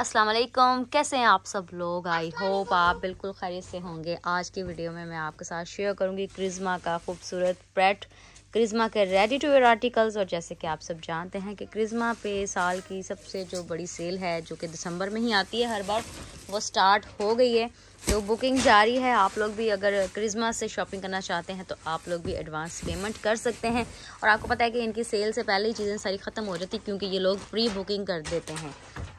अस्सलाम वालेकुम कैसे हैं आप सब लोग आई होप आप बिल्कुल खैरियत से होंगे आज की वीडियो में मैं आपके साथ शेयर करूंगी क्रिज्मा का खूबसूरत प्रेट क्रिज्मा के रेडी टू वेयर आर्टिकल्स और जैसे कि आप सब जानते हैं कि क्रिज्मा पे साल की सबसे जो बड़ी सेल है जो कि दिसंबर में ही आती है हर बार वो स्टार्ट हो गई है तो बुकिंग जारी है आप लोग भी अगर क्रिज्मा से शॉपिंग करना चाहते हैं तो आप लोग भी एडवांस पेमेंट कर सकते हैं और आपको पता है कि इनकी सेल से पहले ही चीज़ें सारी ख़त्म हो जाती क्योंकि ये लोग प्री बुकिंग कर देते हैं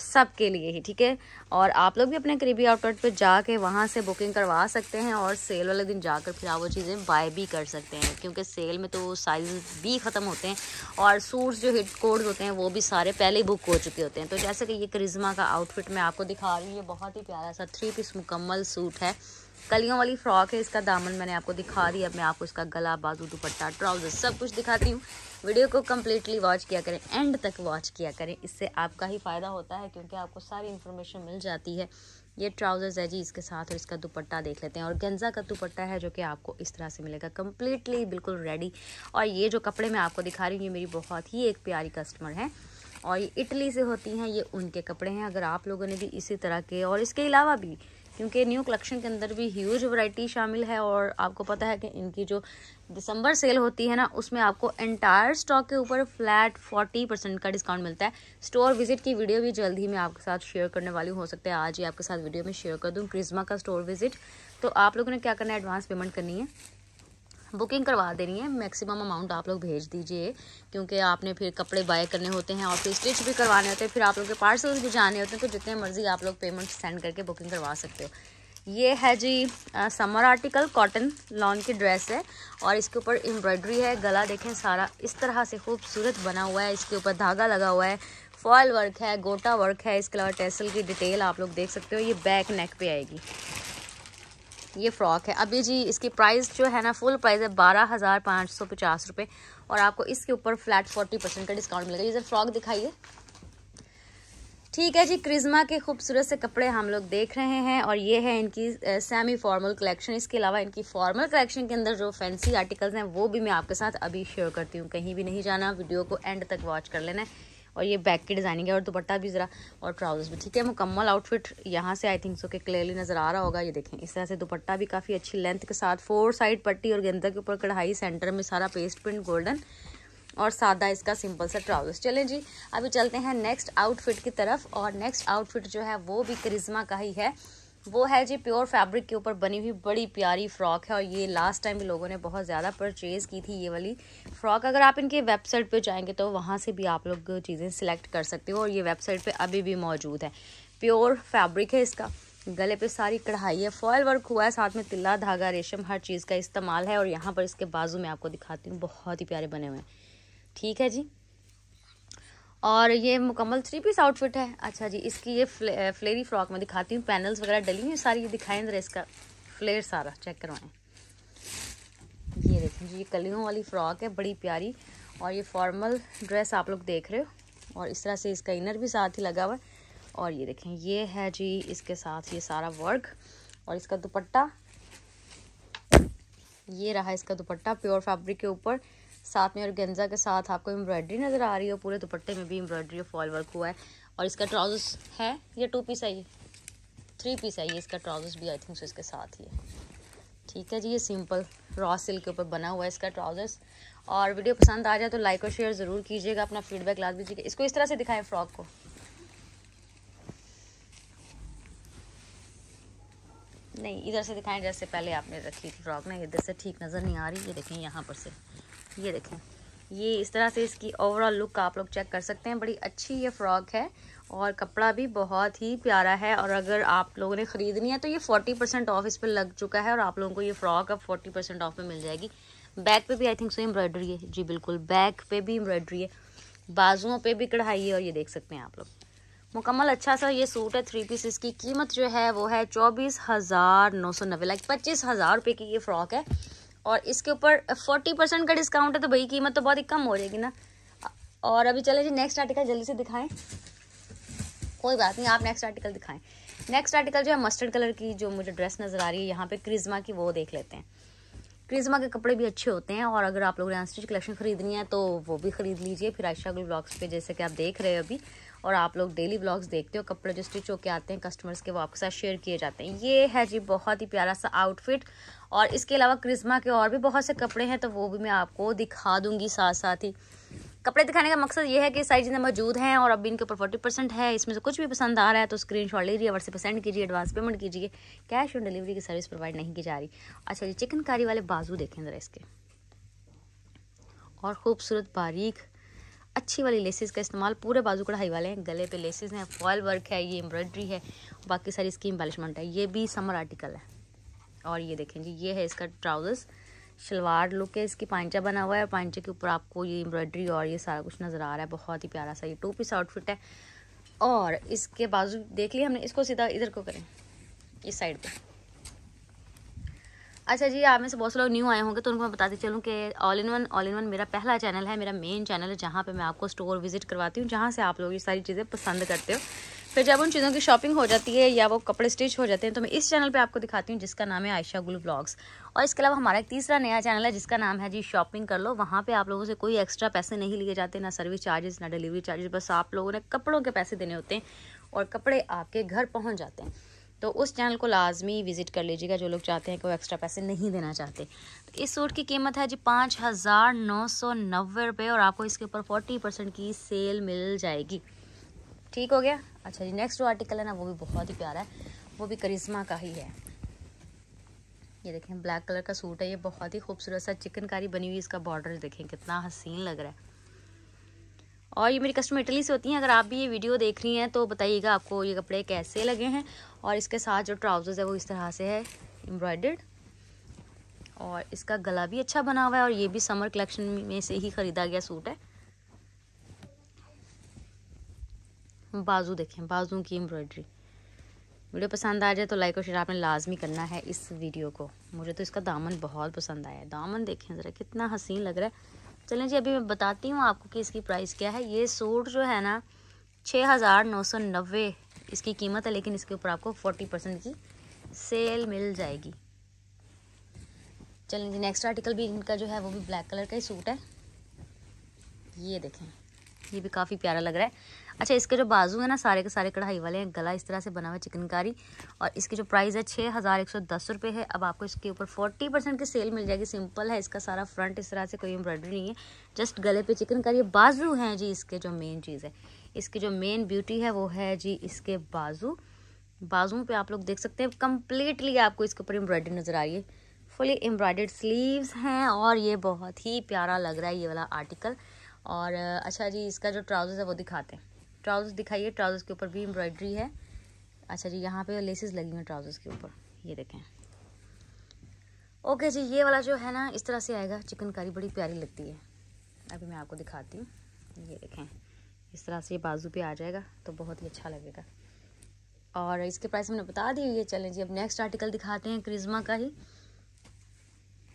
सबके लिए ही ठीक है और आप लोग भी अपने करीबी आउटलेट पे जाके वहाँ से बुकिंग करवा सकते हैं और सेल वाले दिन जाकर फिर आप वो चीज़ें बाय भी कर सकते हैं क्योंकि सेल में तो साइज़ भी ख़त्म होते हैं और सूट्स जो हिट कोड होते हैं वो भी सारे पहले ही बुक हो चुके होते हैं तो जैसे कि ये करिज्मा का आउटफिट मैं आपको दिखा रही हूँ ये बहुत ही प्यारा सा थ्री पीस मुकम्मल सूट है कलियों वाली फ्रॉक है इसका दामन मैंने आपको दिखा दी अब मैं आपको इसका गला बाजू दुपट्टा ट्राउज़र सब कुछ दिखाती हूँ वीडियो को कम्प्लीटली वॉच किया करें एंड तक वॉच किया करें इससे आपका ही फ़ायदा होता है क्योंकि आपको सारी इन्फॉर्मेशन मिल जाती है ये ट्राउज़र्स है जी इसके साथ और इसका दुपट्टा देख लेते हैं और गेंजा का दुपट्टा है जो कि आपको इस तरह से मिलेगा कम्प्लीटली बिल्कुल रेडी और ये जो कपड़े मैं आपको दिखा रही हूँ ये मेरी बहुत ही एक प्यारी कस्टमर है और ये इटली से होती हैं ये उनके कपड़े हैं अगर आप लोगों ने भी इसी तरह के और इसके अलावा भी क्योंकि न्यू कलेक्शन के अंदर भी ह्यूज वैरायटी शामिल है और आपको पता है कि इनकी जो दिसंबर सेल होती है ना उसमें आपको एंटायर स्टॉक के ऊपर फ्लैट फोर्टी परसेंट का डिस्काउंट मिलता है स्टोर विजिट की वीडियो भी जल्द ही मैं आपके साथ शेयर करने वाली हो सकता है आज ही आपके साथ वीडियो में शेयर कर दूँ क्रिजमा का स्टोर विजिट तो आप लोगों ने क्या करना है एडवांस पेमेंट करनी है बुकिंग करवा देनी है मैक्सिमम अमाउंट आप लोग भेज दीजिए क्योंकि आपने फिर कपड़े बाय करने होते हैं और फिर स्टिच भी करवाने होते हैं फिर आप लोग के पार्सल्स भी जाने होते हैं तो जितने मर्जी आप लोग पेमेंट सेंड करके बुकिंग करवा सकते हो ये है जी आ, समर आर्टिकल कॉटन लॉन की ड्रेस है और इसके ऊपर एम्ब्रॉयडरी है गला देखें सारा इस तरह से खूबसूरत बना हुआ है इसके ऊपर धागा लगा हुआ है फॉल वर्क है गोटा वर्क है इसके अलावा टेसल की डिटेल आप लोग देख सकते हो ये बैक नेक पे आएगी ये फ्रॉक है अभी जी इसकी प्राइस जो है ना फुल प्राइस है बारह हज़ार पाँच सौ पचास रुपये और आपको इसके ऊपर फ्लैट फोर्टी परसेंट का डिस्काउंट मिलेगा जैसे फ्रॉक दिखाइए ठीक है जी क्रिज्मा के खूबसूरत से कपड़े हम लोग देख रहे हैं और ये है इनकी सेमी फॉर्मल कलेक्शन इसके अलावा इनकी फॉर्मल कलेक्शन के अंदर जो फैंसी आर्टिकल्स हैं वो भी मैं आपके साथ अभी शेयर करती हूँ कहीं भी नहीं जाना वीडियो को एंड तक वॉच कर लेना है और ये बैक की डिज़ाइनिंग है और दुपट्टा भी ज़रा और ट्राउजर्स भी ठीक है मुकम्मल आउटफिट यहाँ से आई थिंक सो के क्लियरली नज़र आ रहा होगा ये देखें इस तरह से दुपट्टा भी काफ़ी अच्छी लेंथ के साथ फोर साइड पट्टी और गेंदा के ऊपर कढ़ाई सेंटर में सारा पेस्ट प्रिंट गोल्डन और सादा इसका सिंपल सा ट्राउजर्स चलें जी अभी चलते हैं नेक्स्ट आउटफिट की तरफ और नेक्स्ट आउटफिट जो है वो भी करिश्मा का ही है वो है जी प्योर फैब्रिक के ऊपर बनी हुई बड़ी प्यारी फ्रॉक है और ये लास्ट टाइम भी लोगों ने बहुत ज़्यादा परचेज़ की थी ये वाली फ्रॉक अगर आप इनके वेबसाइट पे जाएंगे तो वहाँ से भी आप लोग चीज़ें सिलेक्ट कर सकते हो और ये वेबसाइट पे अभी भी मौजूद है प्योर फैब्रिक है इसका गले पे सारी कढ़ाई है फॉयल वर्क हुआ है साथ में तिल्ला धागा रेशम हर चीज़ का इस्तेमाल है और यहाँ पर इसके बाजू में आपको दिखाती हूँ बहुत ही प्यारे बने हुए हैं ठीक है जी और ये मुकम्मल थ्री पीस आउटफिट है अच्छा जी इसकी ये फ्ले, फ्लेरी फ्रॉक में दिखाती हूँ पैनल्स वगैरह डली हुई सारी ये दिखाएं जरा इसका फ्लेयर सारा चेक करवाएं ये देखें जी ये कलियों वाली फ्रॉक है बड़ी प्यारी और ये फॉर्मल ड्रेस आप लोग देख रहे हो और इस तरह से इसका इनर भी साथ ही लगा हुआ है और ये देखें ये है जी इसके साथ ये सारा वर्क और इसका दुपट्टा ये रहा इसका दुपट्टा प्योर फैब्रिक के ऊपर साथ में और गेंजा के साथ आपको एम्ब्रॉयडरी नज़र आ रही है पूरे दुपट्टे में भी एम्ब्रॉयडरी और फॉल वर्क हुआ है और इसका ट्राउजर्स है ये टू पीस है ये थ्री पीस है ये इसका ट्राउजर्स भी आई थिंक सो इसके साथ ही है ठीक है जी ये सिंपल रॉ सिल्क के ऊपर बना हुआ है इसका ट्राउजर्स और वीडियो पसंद आ जाए तो लाइक और शेयर ज़रूर कीजिएगा अपना फीडबैक ला दीजिएगा इसको इस तरह से दिखाएं फ्रॉक को नहीं इधर से दिखाएं जैसे पहले आपने रखी थी फ्रॉक ना इधर से ठीक नज़र नहीं आ रही ये देखें यहाँ पर से ये देखें ये इस तरह से इसकी ओवरऑल लुक आप लोग चेक कर सकते हैं बड़ी अच्छी ये फ्रॉक है और कपड़ा भी बहुत ही प्यारा है और अगर आप लोगों ने ख़रीदनी है तो ये फोर्टी परसेंट ऑफ इस पर लग चुका है और आप लोगों को ये फ्रॉक अब फोर्टी परसेंट ऑफ में मिल जाएगी बैक पे भी आई थिंक सो एम्ब्रॉयडरी है जी बिल्कुल बैक पे भी एम्ब्रॉयडरी है बाजुओं पे भी कढ़ाई है और ये देख सकते हैं आप लोग मुकम्मल अच्छा सा ये सूट है थ्री पीस इसकी कीमत जो है वो है चौबीस हज़ार नौ सौ नब्बे लाइक पच्चीस हज़ार रुपये की ये फ्रॉक है और इसके ऊपर फोर्टी परसेंट का डिस्काउंट है तो भाई कीमत तो बहुत ही कम हो जाएगी ना और अभी चले जी नेक्स्ट आर्टिकल जल्दी से दिखाएं कोई बात नहीं आप नेक्स्ट आर्टिकल दिखाएं नेक्स्ट आर्टिकल जो है मस्टर्ड कलर की जो मुझे ड्रेस नज़र आ रही है यहाँ पर क्रिज्मा की वो देख लेते हैं क्रिज्मा के कपड़े भी अच्छे होते हैं और अगर आप लोगों ने अनस्टिच कलेक्शन खरीदनी है तो वो भी खरीद लीजिए फिर आयशा गुल ब्लॉग्स पर जैसे कि आप देख रहे हो अभी और आप लोग डेली ब्लॉग्स देखते हो कपड़े जो स्टिच होके आते हैं कस्टमर्स के वो आपके साथ शेयर किए जाते हैं ये है जी बहुत ही प्यारा सा आउटफिट और इसके अलावा क्रिस्मा के और भी बहुत से कपड़े हैं तो वो भी मैं आपको दिखा दूंगी साथ साथ ही कपड़े दिखाने का मकसद ये है कि साइज इतना मौजूद हैं और अभी इनके ऊपर फोर्टी परसेंट है इसमें से कुछ भी पसंद आ रहा है तो स्क्रीन शॉट लीजिए वर्ष पर सेंड कीजिए एडवांस पेमेंट कीजिए कैश ऑन डिलीवरी की सर्विस प्रोवाइड नहीं की जा रही अच्छा ये चिकनकारी वाले बाजू देखें ज़रा इसके और ख़ूबसूरत बारीक अच्छी वाली लेसेस का इस्तेमाल पूरे बाजू कढ़ाई वाले हैं गले पे लेसेस हैं फॉयल वर्क है ये एम्ब्रॉयड्री है बाकी सारी इसकी एम्बेलिशमेंट है ये भी समर आर्टिकल है और ये देखें जी ये है इसका ट्राउज़र्स शलवार लुक है इसकी पाइचा बना हुआ है पाइचे के ऊपर आपको ये एम्ब्रॉयडरी और ये सारा कुछ नज़र आ रहा है बहुत ही प्यारा सा ये टू पीस आउटफिट है और इसके बाजू देख लिया हमने इसको सीधा इधर को करें इस साइड पर अच्छा जी आप में से बहुत से लोग न्यू आए होंगे तो उनको मैं बताती चलूँ कि all in one all in one मेरा पहला चैनल है मेरा मेन चैनल है जहाँ पर मैं आपको स्टोर विजिट करवाती हूँ जहाँ से आप लोग ये सारी चीज़ें पसंद करते हो फिर जब उन चीज़ों की शॉपिंग हो जाती है या वो कपड़े स्टिच हो जाते हैं तो मैं इस चैनल पर आपको दिखाती हूँ जिसका नाम है आयशा गुल ब्लॉग्स और इसके अलावा हमारा एक तीसरा नया चैनल है जिसका नाम है जी शॉपिंग कर लो वहाँ पर आप लोगों से कोई एक्स्ट्रा पैसे नहीं लिए जाते ना सर्विस चार्जेस ना डिलीवरी चार्जेस बस आप लोगों ने कपड़ों के पैसे देने होते हैं और कपड़े आपके घर पहुँच जाते हैं तो उस चैनल को लाजमी विज़िट कर लीजिएगा जो लोग चाहते हैं कि वो एक्स्ट्रा पैसे नहीं देना चाहते तो इस सूट की कीमत है जी पाँच हज़ार नौ सौ नब्बे रुपये और आपको इसके ऊपर फोर्टी परसेंट की सेल मिल जाएगी ठीक हो गया अच्छा जी नेक्स्ट जो आर्टिकल है ना वो भी बहुत ही प्यारा है वो भी करिश्मा का ही है ये देखें ब्लैक कलर का सूट है ये बहुत ही खूबसूरत सा चिकनकारी बनी हुई इसका बॉर्डर देखें कितना हसीन लग रहा है और ये मेरी कस्टमर इटली से होती हैं अगर आप भी ये वीडियो देख रही हैं तो बताइएगा आपको ये कपड़े कैसे लगे हैं और इसके साथ जो ट्राउज़र्स है वो इस तरह से है एम्ब्रॉयडर्ड और इसका गला भी अच्छा बना हुआ है और ये भी समर कलेक्शन में से ही ख़रीदा गया सूट है बाजू देखें बाजू की एम्ब्रॉयडरी वीडियो पसंद आ जाए तो लाइक और शेयर आपने लाजमी करना है इस वीडियो को मुझे तो इसका दामन बहुत पसंद आया दामन देखें ज़रा कितना हसीन लग रहा है चलें जी अभी मैं बताती हूँ आपको कि इसकी प्राइस क्या है ये सूट जो है ना छः हज़ार नौ सौ नब्बे इसकी कीमत है लेकिन इसके ऊपर आपको फोर्टी परसेंट की सेल मिल जाएगी चलें जी नेक्स्ट आर्टिकल भी इनका जो है वो भी ब्लैक कलर का ही सूट है ये देखें ये भी काफ़ी प्यारा लग रहा है अच्छा इसके जो बाजू है ना सारे के सारे कढ़ाई वाले हैं गला इस तरह से बना हुआ चिकनकारी और इसकी जो प्राइस है छः हज़ार एक सौ दस रुपये है अब आपको इसके ऊपर फोर्टी परसेंट की सेल मिल जाएगी सिंपल है इसका सारा फ्रंट इस तरह से कोई एम्ब्रॉयडरी नहीं है जस्ट गले पे चिकनकारी बाजू हैं जी इसके जो मेन चीज़ है इसकी जो मेन ब्यूटी है वो है जी इसके बाजू बाजू पर आप लोग देख सकते हैं कम्प्लीटली आपको इसके ऊपर एम्ब्रॉयडरी नज़र आ रही है फुली एम्ब्रॉयडर्ड स्लीव्स हैं और ये बहुत ही प्यारा लग रहा है ये वाला आर्टिकल और अच्छा जी इसका जो ट्राउज़र्स है वो दिखाते हैं ट्राउजर्स दिखाइए ट्राउजर्स के ऊपर भी एम्ब्रॉयडरी है अच्छा जी यहाँ पे लेसेस लगी हुई ट्राउजर्स के ऊपर ये देखें ओके जी ये वाला जो है ना इस तरह से आएगा चिकनकारी बड़ी प्यारी लगती है अभी मैं आपको दिखाती हूँ ये देखें इस तरह से ये बाजू पे आ जाएगा तो बहुत ही अच्छा लगेगा और इसके प्राइस मैंने बता दी ये चलें जी अब नेक्स्ट आर्टिकल दिखाते हैं क्रिज्मा का ही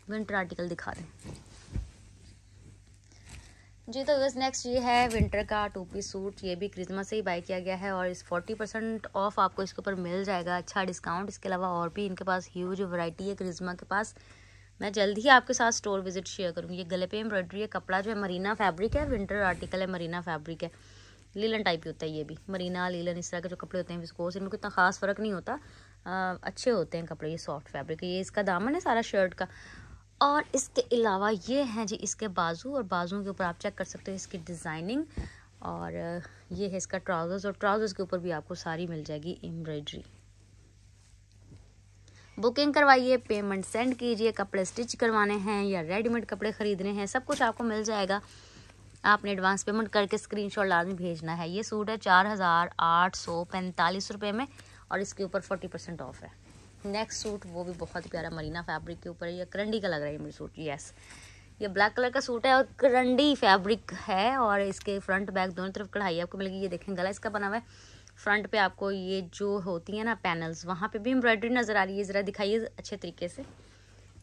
विंटर आर्टिकल दिखा दें जी तो बस नेक्स्ट ये है विंटर का टू पीस सूट ये भी क्रिसमस से ही बाई किया गया है और इस फोर्टी परसेंट ऑफ आपको इसके ऊपर मिल जाएगा अच्छा डिस्काउंट इसके अलावा और भी इनके पास ह्यूज वैरायटी है क्रिज्मा के पास मैं जल्द ही आपके साथ स्टोर विजिट शेयर करूँगी ये गले पे एम्ब्रॉयडरी है कपड़ा जो है मरीना फैब्रिक है विंटर आर्टिकल है मरीना फैब्रिक है लीलन टाइप ही होता है ये भी मरीना लीलन इस तरह के जो कपड़े होते हैं विस्कोस इनमें इतना खास फ़र्क नहीं होता आ, अच्छे होते हैं कपड़े ये सॉफ्ट फैब्रिक ये इसका दामन है सारा शर्ट का और इसके अलावा ये हैं जी इसके बाजू और बाजुओं के ऊपर आप चेक कर सकते हो इसकी डिज़ाइनिंग और ये है इसका ट्राउज़र्स और ट्राउज़र्स के ऊपर भी आपको सारी मिल जाएगी एम्ब्रॉयडरी बुकिंग करवाइए पेमेंट सेंड कीजिए कपड़े स्टिच करवाने हैं या रेडीमेड कपड़े ख़रीदने हैं सब कुछ आपको मिल जाएगा आपने एडवांस पेमेंट करके स्क्रीन शॉट लाजमी भेजना है ये सूट है चार हज़ार आठ सौ पैंतालीस रुपये में और इसके ऊपर फोर्टी परसेंट ऑफ है नेक्स्ट सूट वो भी बहुत प्यारा मरीना फैब्रिक के ऊपर है या करंडी का लग रहा है मेरे सूट येस ये ब्लैक कलर का सूट है और करंडी फैब्रिक है और इसके फ्रंट बैक दोनों तरफ कढ़ाई आपको मिलेगी ये देखें गला इसका बना हुआ है फ्रंट पे आपको ये जो होती है ना पैनल्स वहाँ पे भी एम्ब्रॉयडरी नज़र आ रही है ज़रा दिखाइए अच्छे तरीके से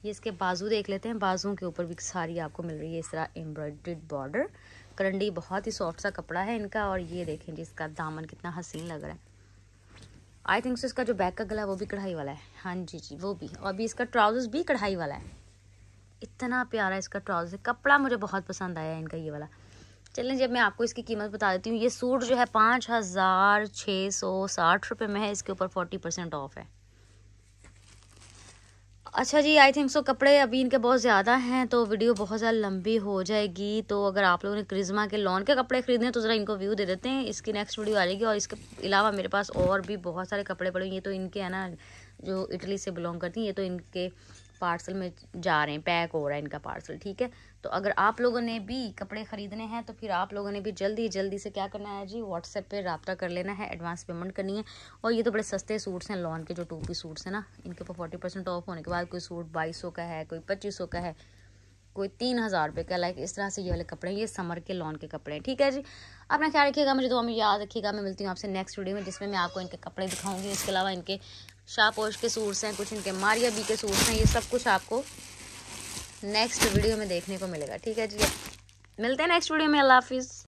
ये इसके बाजू देख लेते हैं बाजू के ऊपर भी सारी आपको मिल रही है इस तरह एम्ब्रॉयड्रीड बॉर्डर करंडी बहुत ही सॉफ्ट सा कपड़ा है इनका और ये देखें जी इसका दामन कितना हसीन लग रहा है आई थिंक इसका जो बैक का गला वो भी कढ़ाई वाला है हाँ जी जी वो भी और भी इसका ट्राउजर्स भी कढ़ाई वाला है इतना प्यारा इसका ट्राउज़र कपड़ा मुझे बहुत पसंद आया इनका ये वाला चलें जब मैं आपको इसकी कीमत बता देती हूँ ये सूट जो है पाँच हज़ार छः सौ साठ रुपये में है इसके ऊपर फोर्टी परसेंट ऑफ है अच्छा जी आई थिंक सो कपड़े अभी इनके बहुत ज़्यादा हैं तो वीडियो बहुत ज़्यादा लंबी हो जाएगी तो अगर आप लोगों ने क्रिज्मा के लॉन के कपड़े खरीदने तो ज़रा इनको व्यू दे देते हैं इसकी नेक्स्ट वीडियो आ जाएगी और इसके अलावा मेरे पास और भी बहुत सारे कपड़े पड़े ये तो इनके है ना जो इटली से बिलोंग करती हैं ये तो इनके पार्सल में जा रहे हैं पैक हो रहा है इनका पार्सल ठीक है तो अगर आप लोगों ने भी कपड़े ख़रीदने हैं तो फिर आप लोगों ने भी जल्दी जल्दी से क्या करना है जी व्हाट्सएप पे रबता कर लेना है एडवांस पेमेंट करनी है और ये तो बड़े सस्ते सूट्स हैं लॉन के जो टू पी सूट्स हैं ना इनके ऊपर फोर्टी परसेंट ऑफ होने के बाद कोई सूट बाईस का है कोई पच्चीस का है कोई तीन हज़ार रुपये का लाइक इस तरह से ये वाले कपड़े हैं ये समर के लॉन के कपड़े हैं ठीक है जी अपना ख्याल रखिएगा मुझे दो हमें याद रखिएगा मैं मिलती हूँ आपसे नेक्स्ट वीडियो में जिसमें मैं आपको इनके कपड़े दिखाऊंगी इसके अलावा इनके शाहपोश के सूर्स हैं कुछ इनके मारिया बी के सूर्स हैं ये सब कुछ आपको नेक्स्ट वीडियो में देखने को मिलेगा ठीक है जी मिलते हैं नेक्स्ट वीडियो में अल्लाह हाफिज़